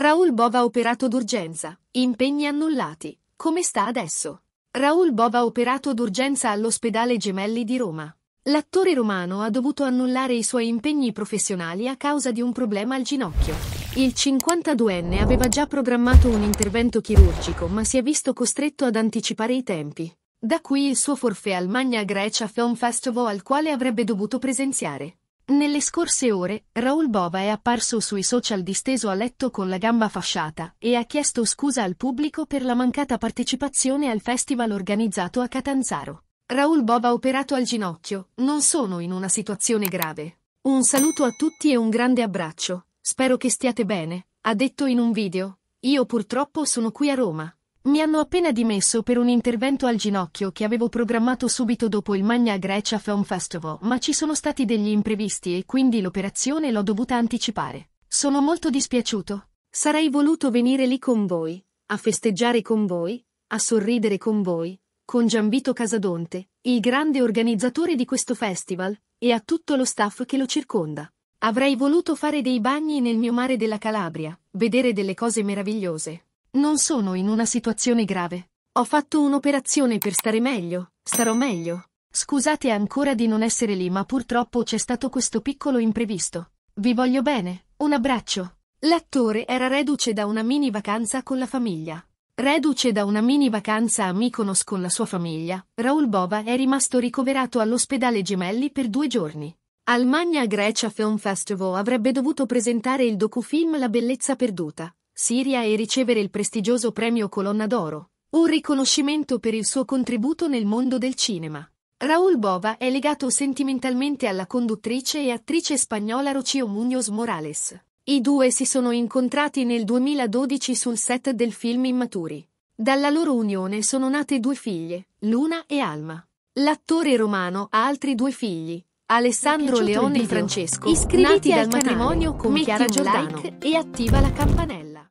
Raul Bova operato d'urgenza, impegni annullati. Come sta adesso? Raul Bova operato d'urgenza all'ospedale Gemelli di Roma. L'attore romano ha dovuto annullare i suoi impegni professionali a causa di un problema al ginocchio. Il 52enne aveva già programmato un intervento chirurgico ma si è visto costretto ad anticipare i tempi. Da qui il suo forfè al Magna Grecia Film Festival al quale avrebbe dovuto presenziare. Nelle scorse ore, Raul Bova è apparso sui social disteso a letto con la gamba fasciata e ha chiesto scusa al pubblico per la mancata partecipazione al festival organizzato a Catanzaro. Raul Bova operato al ginocchio, non sono in una situazione grave. Un saluto a tutti e un grande abbraccio, spero che stiate bene, ha detto in un video. Io purtroppo sono qui a Roma. Mi hanno appena dimesso per un intervento al ginocchio che avevo programmato subito dopo il Magna Grecia Film Festival, ma ci sono stati degli imprevisti e quindi l'operazione l'ho dovuta anticipare. Sono molto dispiaciuto. Sarei voluto venire lì con voi, a festeggiare con voi, a sorridere con voi, con Gianvito Casadonte, il grande organizzatore di questo festival, e a tutto lo staff che lo circonda. Avrei voluto fare dei bagni nel mio mare della Calabria, vedere delle cose meravigliose, non sono in una situazione grave. Ho fatto un'operazione per stare meglio. Starò meglio. Scusate ancora di non essere lì, ma purtroppo c'è stato questo piccolo imprevisto. Vi voglio bene. Un abbraccio. L'attore era reduce da una mini vacanza con la famiglia. Reduce da una mini vacanza a Mykonos con la sua famiglia, Raul Bova è rimasto ricoverato all'ospedale Gemelli per due giorni. Almagna Grecia Film Festival avrebbe dovuto presentare il docufilm La bellezza perduta, Siria e ricevere il prestigioso premio Colonna d'Oro, un riconoscimento per il suo contributo nel mondo del cinema. Raúl Bova è legato sentimentalmente alla conduttrice e attrice spagnola Rocío Muñoz Morales. I due si sono incontrati nel 2012 sul set del film Immaturi. Dalla loro unione sono nate due figlie, Luna e Alma. L'attore romano ha altri due figli, Alessandro Leone e Francesco, iscriviti al matrimonio con Metti Chiara Giordano like e attiva la campanella.